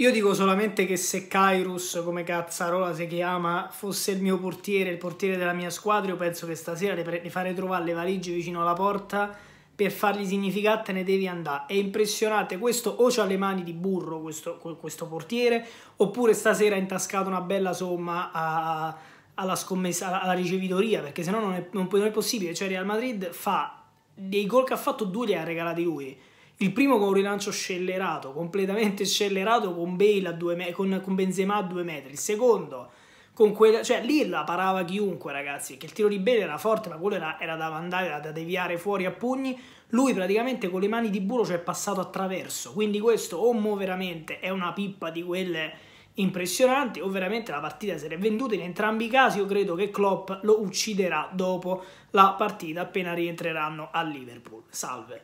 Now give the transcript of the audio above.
Io dico solamente che se Kairos, come cazzarola si chiama, fosse il mio portiere, il portiere della mia squadra, io penso che stasera le, le farei trovare le valigie vicino alla porta per fargli significare te ne devi andare. È impressionante, questo o ha le mani di burro questo, questo, portiere, oppure stasera ha intascato una bella somma a, alla, scommessa, alla ricevitoria, perché sennò non non, non è possibile. Cioè Real Madrid fa dei gol che ha fatto due li ha regalati lui il primo con un rilancio scellerato, completamente scellerato con, Bale con, con Benzema a due metri. Il secondo con quella, cioè lì la parava chiunque ragazzi, che il tiro di Bale era forte ma quello era, era da andare, da deviare fuori a pugni, lui praticamente con le mani di burro ci cioè, è passato attraverso, quindi questo o mo veramente è una pippa di quelle impressionanti o veramente la partita se l'è venduta, in entrambi i casi io credo che Klopp lo ucciderà dopo la partita appena rientreranno a Liverpool, salve.